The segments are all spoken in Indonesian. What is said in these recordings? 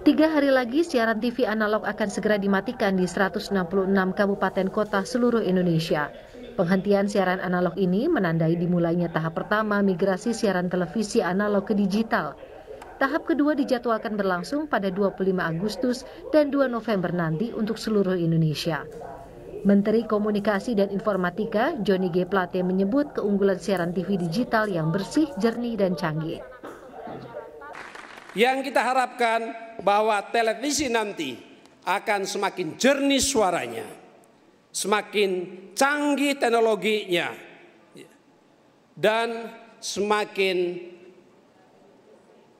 Tiga hari lagi siaran TV analog akan segera dimatikan di 166 kabupaten kota seluruh Indonesia. Penghentian siaran analog ini menandai dimulainya tahap pertama migrasi siaran televisi analog ke digital. Tahap kedua dijadwalkan berlangsung pada 25 Agustus dan 2 November nanti untuk seluruh Indonesia. Menteri Komunikasi dan Informatika Johnny G. Plate menyebut keunggulan siaran TV digital yang bersih, jernih, dan canggih. Yang kita harapkan bahwa televisi nanti akan semakin jernih suaranya, semakin canggih teknologinya, dan semakin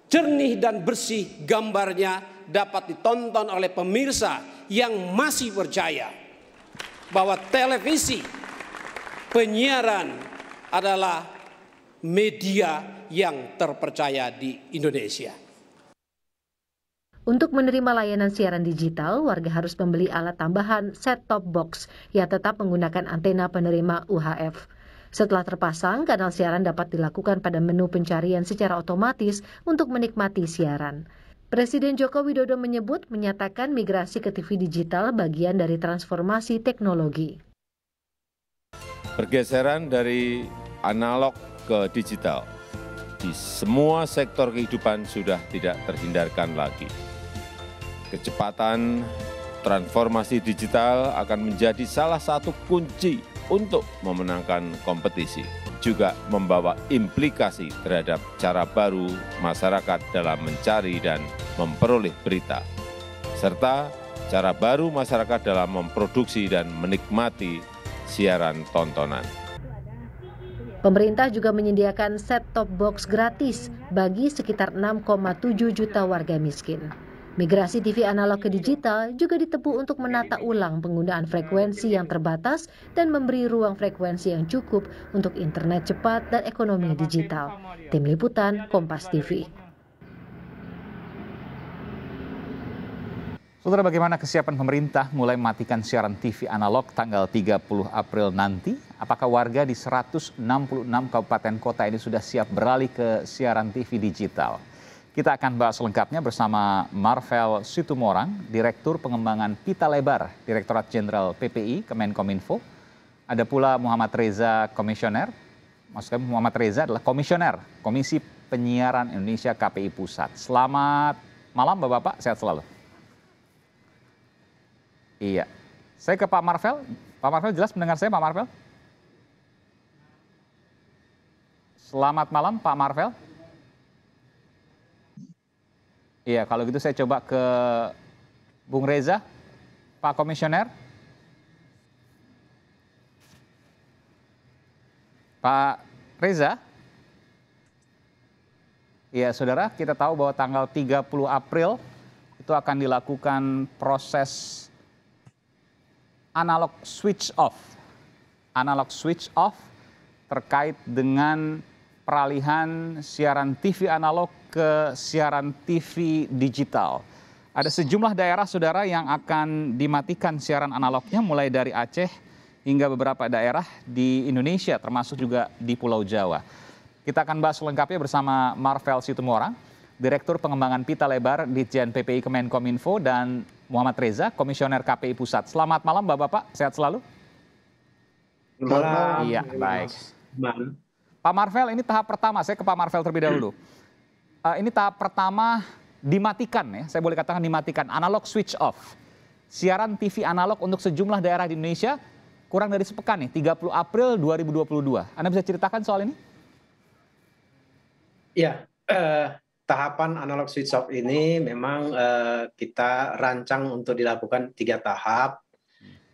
jernih dan bersih gambarnya dapat ditonton oleh pemirsa yang masih percaya bahwa televisi penyiaran adalah media yang terpercaya di Indonesia. Untuk menerima layanan siaran digital, warga harus membeli alat tambahan set-top box yang tetap menggunakan antena penerima UHF. Setelah terpasang, kanal siaran dapat dilakukan pada menu pencarian secara otomatis untuk menikmati siaran. Presiden Joko Widodo menyebut menyatakan migrasi ke TV digital bagian dari transformasi teknologi. Pergeseran dari analog ke digital di semua sektor kehidupan sudah tidak terhindarkan lagi. Kecepatan transformasi digital akan menjadi salah satu kunci untuk memenangkan kompetisi, juga membawa implikasi terhadap cara baru masyarakat dalam mencari dan memperoleh berita, serta cara baru masyarakat dalam memproduksi dan menikmati siaran tontonan. Pemerintah juga menyediakan set-top box gratis bagi sekitar 6,7 juta warga miskin. Migrasi TV analog ke digital juga ditempuh untuk menata ulang penggunaan frekuensi yang terbatas dan memberi ruang frekuensi yang cukup untuk internet cepat dan ekonomi digital. Tim Liputan, Kompas TV. Saudara, bagaimana kesiapan pemerintah mulai mematikan siaran TV analog tanggal 30 April nanti? Apakah warga di 166 kabupaten kota ini sudah siap beralih ke siaran TV digital? Kita akan bahas lengkapnya bersama Marvel Situmorang, Direktur Pengembangan Pita Lebar, Direktorat Jenderal PPI, Kemenkominfo. Ada pula Muhammad Reza, Komisioner. Maksudnya Muhammad Reza adalah Komisioner Komisi Penyiaran Indonesia KPI Pusat. Selamat malam Bapak-Bapak, sehat selalu. Iya. Saya ke Pak Marvel. Pak Marvel jelas mendengar saya Pak Marvel? Selamat malam Pak Marvel. Iya, kalau gitu saya coba ke Bung Reza, Pak Komisioner. Pak Reza? Iya, Saudara, kita tahu bahwa tanggal 30 April itu akan dilakukan proses analog switch off. Analog switch off terkait dengan peralihan siaran TV analog ke siaran TV digital. Ada sejumlah daerah saudara yang akan dimatikan siaran analognya mulai dari Aceh hingga beberapa daerah di Indonesia termasuk juga di Pulau Jawa. Kita akan bahas lengkapnya bersama Marvel Situmorang, Direktur Pengembangan Pita Lebar di JNPPI Kemenkominfo dan Muhammad Reza, Komisioner KPI Pusat. Selamat malam Bapak-Bapak, sehat selalu. Selamat malam. Iya, baik. Malam. Pak Marvel, ini tahap pertama. Saya ke Pak Marvel terlebih dahulu. Uh, ini tahap pertama dimatikan ya, saya boleh katakan dimatikan. Analog switch off. Siaran TV analog untuk sejumlah daerah di Indonesia kurang dari sepekan nih, 30 April 2022. Anda bisa ceritakan soal ini? Ya, eh, tahapan analog switch off ini memang eh, kita rancang untuk dilakukan tiga tahap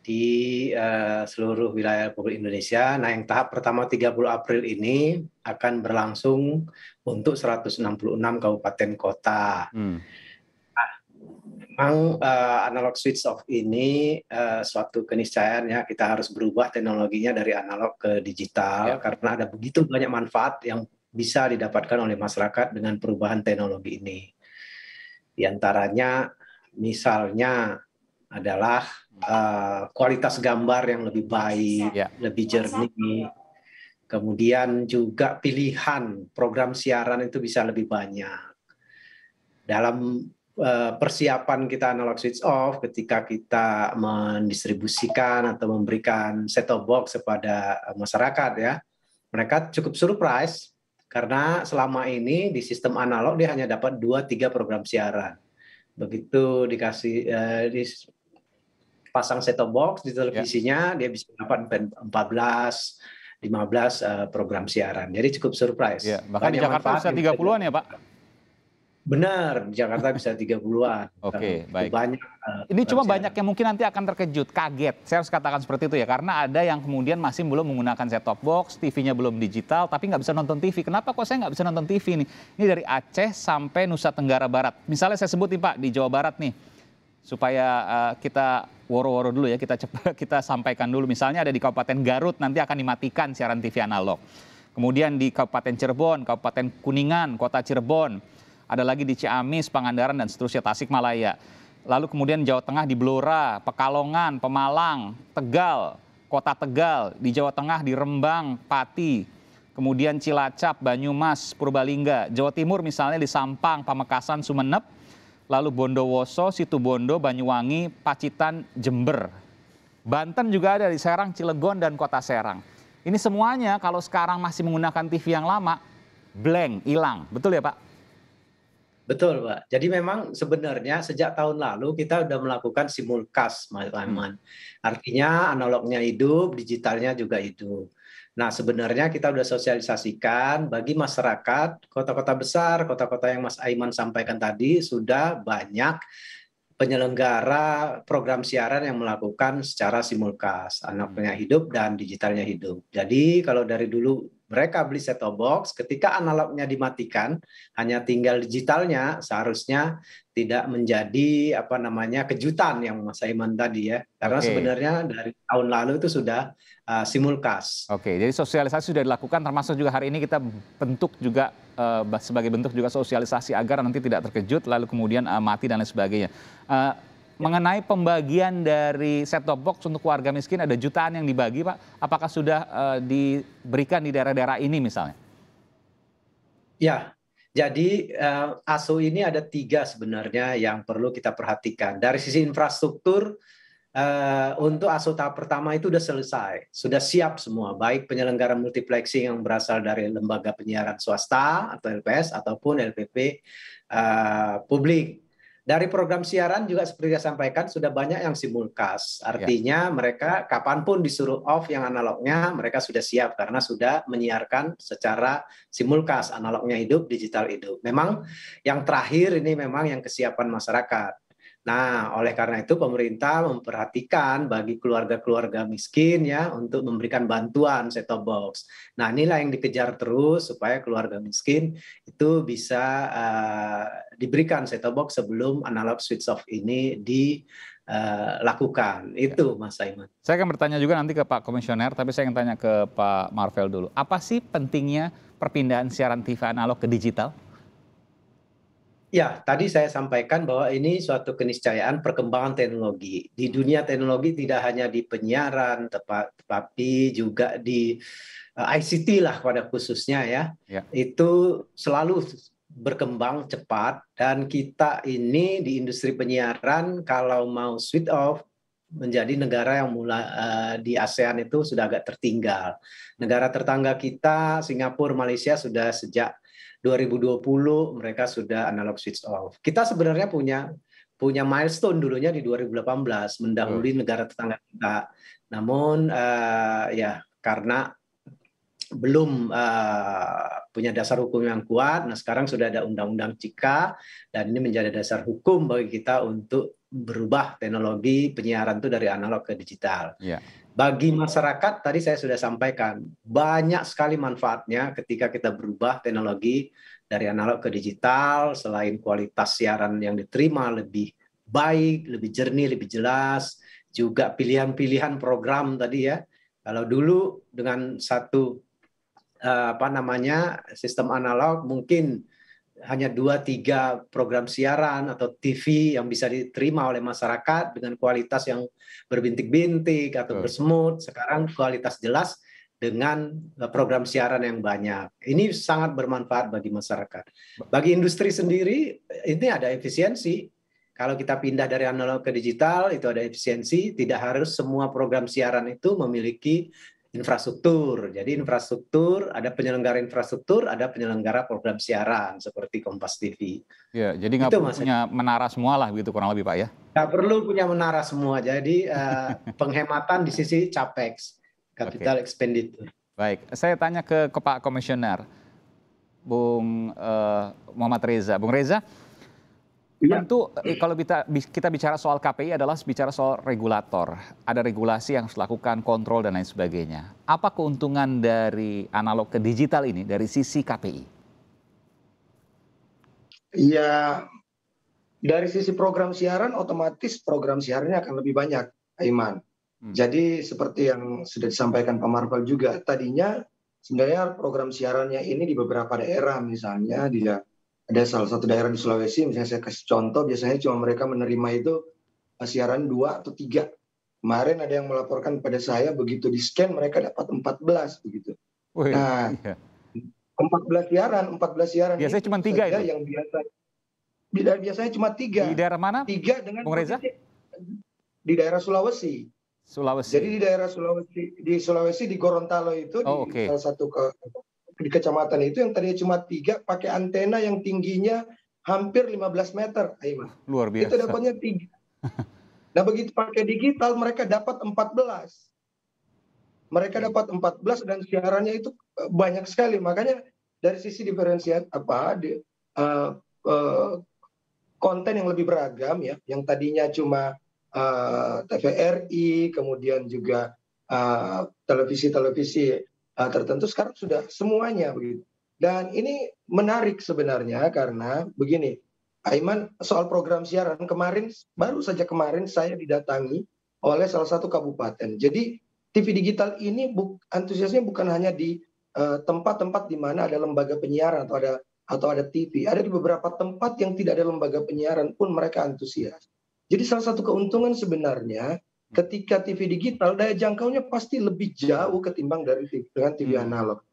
di uh, seluruh wilayah Republik Indonesia. Nah, yang tahap pertama 30 April ini akan berlangsung untuk 166 kabupaten kota. Hmm. Nah, memang uh, analog switch off ini uh, suatu keniscayaan ya kita harus berubah teknologinya dari analog ke digital ya. karena ada begitu banyak manfaat yang bisa didapatkan oleh masyarakat dengan perubahan teknologi ini. Di antaranya misalnya adalah uh, kualitas gambar yang lebih baik, yeah. lebih jernih. Kemudian juga pilihan program siaran itu bisa lebih banyak. Dalam uh, persiapan kita analog switch off ketika kita mendistribusikan atau memberikan set-top box kepada masyarakat ya, mereka cukup surprise karena selama ini di sistem analog dia hanya dapat 2 3 program siaran begitu dikasih uh, pasang set top box di televisinya, yeah. dia bisa dapat 14 15 eh, program siaran. Jadi cukup surprise. Yeah. Bahkan di Jakarta bisa 30-an ya, Pak? Benar, di Jakarta bisa 30-an. Oke, okay, baik. Banyak. Eh, Ini cuma siaran. banyak yang mungkin nanti akan terkejut, kaget. Saya harus katakan seperti itu ya, karena ada yang kemudian masih belum menggunakan set-top box, TV-nya belum digital, tapi nggak bisa nonton TV. Kenapa kok saya nggak bisa nonton TV nih? Ini dari Aceh sampai Nusa Tenggara Barat. Misalnya saya sebut nih Pak, di Jawa Barat nih supaya uh, kita woro-woro dulu ya, kita cepat kita sampaikan dulu. Misalnya ada di Kabupaten Garut nanti akan dimatikan siaran TV analog. Kemudian di Kabupaten Cirebon, Kabupaten Kuningan, Kota Cirebon, ada lagi di Ciamis, Pangandaran dan seterusnya Tasikmalaya. Lalu kemudian Jawa Tengah di Blora, Pekalongan, Pemalang, Tegal, Kota Tegal, di Jawa Tengah di Rembang, Pati, kemudian Cilacap, Banyumas, Purbalingga, Jawa Timur misalnya di Sampang, Pamekasan, Sumeneb, lalu Bondowoso, Situbondo, Banyuwangi, Pacitan, Jember. Banten juga ada di Serang, Cilegon, dan Kota Serang. Ini semuanya kalau sekarang masih menggunakan TV yang lama, blank, hilang. Betul ya Pak? Betul Pak. Jadi memang sebenarnya sejak tahun lalu kita sudah melakukan simulcast Mas Rahman. Hmm. Artinya analognya hidup, digitalnya juga hidup. Nah, sebenarnya kita sudah sosialisasikan bagi masyarakat kota-kota besar, kota-kota yang Mas Aiman sampaikan tadi sudah banyak penyelenggara program siaran yang melakukan secara simulkas, analognya hidup dan digitalnya hidup. Jadi kalau dari dulu mereka beli set top box, ketika analognya dimatikan, hanya tinggal digitalnya, seharusnya tidak menjadi apa namanya kejutan yang Mas Aiman tadi ya. Karena okay. sebenarnya dari tahun lalu itu sudah uh, simulkas. Oke, okay, jadi sosialisasi sudah dilakukan termasuk juga hari ini kita bentuk juga uh, sebagai bentuk juga sosialisasi agar nanti tidak terkejut lalu kemudian uh, mati dan lain sebagainya. Uh, Ya. mengenai pembagian dari set top box untuk warga miskin ada jutaan yang dibagi Pak. Apakah sudah uh, diberikan di daerah-daerah ini misalnya? Ya, jadi uh, eh, ASO ini ada tiga sebenarnya yang perlu kita perhatikan. Dari sisi infrastruktur, uh, untuk aso tahap pertama itu sudah selesai, sudah siap semua, baik penyelenggara multiplexing yang berasal dari lembaga penyiaran swasta atau LPS ataupun LPP uh, publik dari program siaran juga seperti saya sampaikan sudah banyak yang simulkas. Ya. Artinya ya. mereka kapanpun disuruh off yang analognya mereka sudah siap karena sudah menyiarkan secara simulkas analognya hidup, digital hidup. Memang yang terakhir ini memang yang kesiapan masyarakat. Nah, oleh karena itu pemerintah memperhatikan bagi keluarga-keluarga miskin ya untuk memberikan bantuan set-top box. Nah, inilah yang dikejar terus supaya keluarga miskin itu bisa uh, diberikan set-top box sebelum analog switch off ini dilakukan. Uh, itu Mas Aiman. Saya akan bertanya juga nanti ke Pak Komisioner, tapi saya ingin tanya ke Pak Marvel dulu. Apa sih pentingnya perpindahan siaran TV analog ke digital? Ya, tadi saya sampaikan bahwa ini suatu keniscayaan perkembangan teknologi. Di dunia teknologi tidak hanya di penyiaran, tetapi juga di eh, ICT lah pada khususnya ya. ya. Itu selalu berkembang cepat dan kita ini di industri penyiaran kalau mau switch off menjadi negara yang mulai uh, eh, di ASEAN itu sudah agak tertinggal. Negara tertangga kita Singapura, Malaysia sudah sejak 2020 mereka sudah analog switch off. Kita sebenarnya punya punya milestone dulunya di 2018 mendahului hmm. negara tetangga kita. Namun uh, ya karena belum uh, punya dasar hukum yang kuat. Nah, sekarang sudah ada undang-undang Cika dan ini menjadi dasar hukum bagi kita untuk berubah teknologi penyiaran itu dari analog ke digital. Yeah. Bagi masyarakat tadi saya sudah sampaikan banyak sekali manfaatnya ketika kita berubah teknologi dari analog ke digital selain kualitas siaran yang diterima lebih baik, lebih jernih, lebih jelas, juga pilihan-pilihan program tadi ya. Kalau dulu dengan satu eh, apa namanya sistem analog mungkin hanya dua tiga program siaran atau TV yang bisa diterima oleh masyarakat dengan kualitas yang berbintik-bintik atau bersemut. Sekarang kualitas jelas dengan eh, program siaran yang banyak. Ini sangat bermanfaat bagi masyarakat. Bagi industri sendiri ini ada efisiensi. Kalau kita pindah dari analog ke digital itu ada efisiensi, tidak harus semua program siaran itu memiliki infrastruktur. Jadi infrastruktur ada penyelenggara infrastruktur, ada penyelenggara program siaran seperti Kompas TV. Ya, jadi nggak perlu punya menara semua lah gitu kurang lebih pak ya? Nggak perlu punya menara semua. Jadi uh, penghematan di sisi capex, capital okay. expenditure. Baik, saya tanya ke, ke Pak Komisioner, Bung uh, Muhammad Reza. Bung Reza, Ya. Tentu eh, kalau kita kita bicara soal KPI adalah bicara soal regulator. Ada regulasi yang harus dilakukan, kontrol dan lain sebagainya. Apa keuntungan dari analog ke digital ini dari sisi KPI? Ya dari sisi program siaran otomatis program siarannya akan lebih banyak, Aiman. Hmm. Jadi seperti yang sudah disampaikan Pak Marvel juga tadinya sebenarnya program siarannya ini di beberapa daerah misalnya di ada salah satu daerah di Sulawesi misalnya saya kasih contoh biasanya cuma mereka menerima itu eh, siaran dua atau tiga kemarin ada yang melaporkan pada saya begitu di scan mereka dapat 14 begitu Wih, nah iya. 14 siaran 14 siaran biasanya cuma tiga itu yang biasa biasanya cuma tiga di daerah mana tiga dengan Reza? di daerah Sulawesi Sulawesi. Jadi di daerah Sulawesi di Sulawesi di Gorontalo itu oh, di okay. salah satu ke di kecamatan itu yang tadinya cuma tiga pakai antena yang tingginya hampir 15 meter, Aiman. Luar biasa. Itu dapatnya tiga. Nah begitu pakai digital mereka dapat 14. Mereka iya. dapat 14 dan siarannya itu eh, banyak sekali. Makanya dari sisi diferensiat apa di, uh, uh, konten yang lebih beragam ya, yang tadinya cuma uh, TVRI, kemudian juga televisi-televisi uh, -televisi Eh, tertentu sekarang sudah semuanya begitu. Dan ini menarik sebenarnya karena begini, Aiman soal program siaran kemarin baru saja kemarin saya didatangi oleh salah satu kabupaten. Jadi TV digital ini bu antusiasnya bukan hanya di eh, tempat-tempat uh, di mana ada lembaga penyiaran atau ada atau ada TV. Ada di beberapa tempat yang tidak ada lembaga penyiaran pun mereka antusias. Jadi salah satu keuntungan sebenarnya ketika TV digital daya jangkaunya pasti lebih jauh ketimbang dari dengan TV hmm. analog.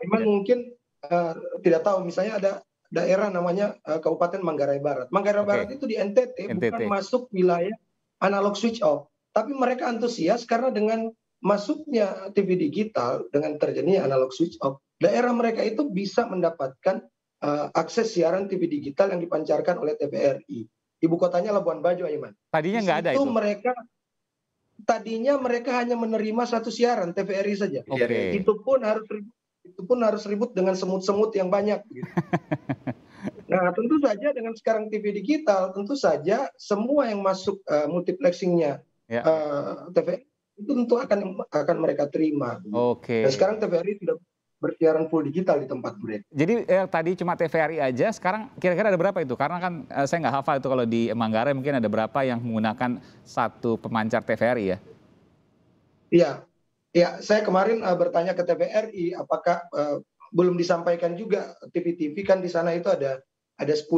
Memang nah, ya. mungkin uh, tidak tahu misalnya ada daerah namanya uh, Kabupaten Manggarai Barat. Manggarai okay. Barat itu di NTT, NTT bukan masuk wilayah analog switch off, tapi mereka antusias karena dengan masuknya TV digital dengan terjadinya analog switch off, daerah mereka itu bisa mendapatkan uh, akses siaran TV digital yang dipancarkan oleh TVRI. Ibu kotanya Labuan Bajo, Aiman. Tadinya nggak ada itu. Mereka tadinya mereka hanya menerima satu siaran TVRI saja. Okay. Itu pun harus itu pun harus ribut dengan semut-semut yang banyak. Gitu. nah tentu saja dengan sekarang TV digital tentu saja semua yang masuk uh, multiplexingnya yeah. Ya. uh, TVRI itu tentu akan akan mereka terima. Oke. Okay. Nah, sekarang TVRI tidak bersiaran full digital di tempat mereka. Jadi eh, tadi cuma TVRI aja, sekarang kira-kira ada berapa itu? Karena kan eh, saya nggak hafal itu kalau di Manggarai mungkin ada berapa yang menggunakan satu pemancar TVRI ya? Iya, ya saya kemarin eh, bertanya ke TVRI apakah eh, belum disampaikan juga TV-TV kan di sana itu ada ada 10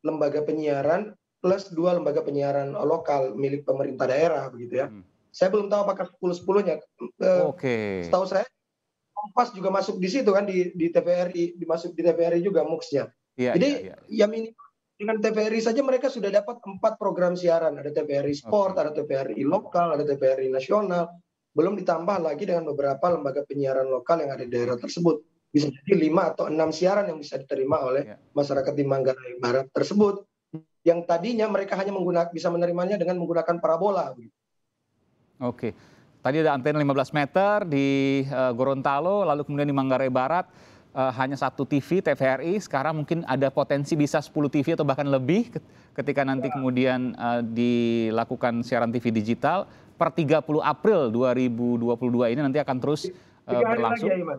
lembaga penyiaran plus dua lembaga penyiaran lokal milik pemerintah daerah begitu ya. Hmm. Saya belum tahu apakah 10 10-nya. Eh, Oke. Okay. Setahu saya Kompas juga masuk di situ kan di di TVRI, dimasuk di TVRI juga muxnya. Iya, iya, iya. Ya, Jadi ya, ya. yang ini dengan TVRI saja mereka sudah dapat empat program siaran. Ada TVRI Sport, okay. ada TVRI lokal, ada TVRI nasional. Belum ditambah lagi dengan beberapa lembaga penyiaran lokal yang ada di daerah tersebut. Bisa jadi lima atau enam siaran yang bisa diterima oleh masyarakat di Manggarai Barat tersebut. Yang tadinya mereka hanya menggunakan bisa menerimanya dengan menggunakan parabola. Oke. Okay. Tadi ada antena 15 meter di uh, Gorontalo, lalu kemudian di Manggarai Barat uh, hanya satu TV TVRI. Sekarang mungkin ada potensi bisa 10 TV atau bahkan lebih ketika nanti ya. kemudian uh, dilakukan siaran TV digital per 30 April 2022 ini nanti akan terus uh, Tiga ya, berlangsung. Lagi, Iman?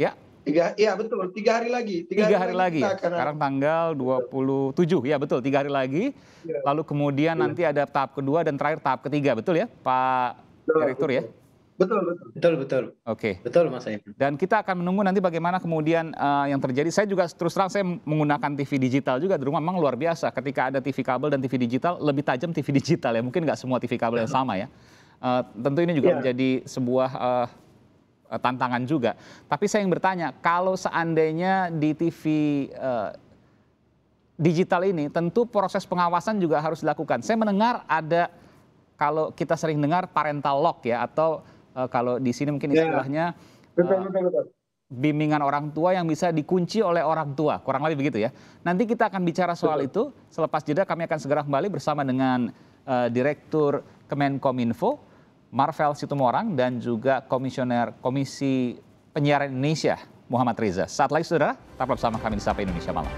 ya. Tiga, ya betul, tiga hari lagi. Tiga, tiga hari, hari lagi, ya? lagi ya. Akan... Sekarang tanggal 27, ya betul, tiga hari lagi. Ya. Lalu kemudian ya. nanti ada tahap kedua dan terakhir tahap ketiga, betul ya Pak direktur ya? Betul, betul. Betul, betul. Oke. Okay. Betul, Mas Aib. Dan kita akan menunggu nanti bagaimana kemudian uh, yang terjadi. Saya juga terus terang saya menggunakan TV digital juga di rumah memang luar biasa. Ketika ada TV kabel dan TV digital, lebih tajam TV digital ya. Mungkin nggak semua TV kabel yang sama ya. Uh, tentu ini juga yeah. menjadi sebuah uh, tantangan juga. Tapi saya yang bertanya, kalau seandainya di TV uh, digital ini, tentu proses pengawasan juga harus dilakukan. Saya mendengar ada kalau kita sering dengar parental lock ya atau uh, kalau di sini mungkin iya, iya. istilahnya betul, eh, betul, betul. bimbingan orang tua yang bisa dikunci oleh orang tua kurang lebih begitu ya. Nanti kita akan bicara soal betul. itu selepas jeda kami akan segera kembali bersama dengan uh, Direktur Kemenkominfo Marvel Situmorang dan juga Komisioner Komisi Penyiaran Indonesia Muhammad Riza. Saat lagi saudara, tetap bersama kami di Sapa Indonesia Malam.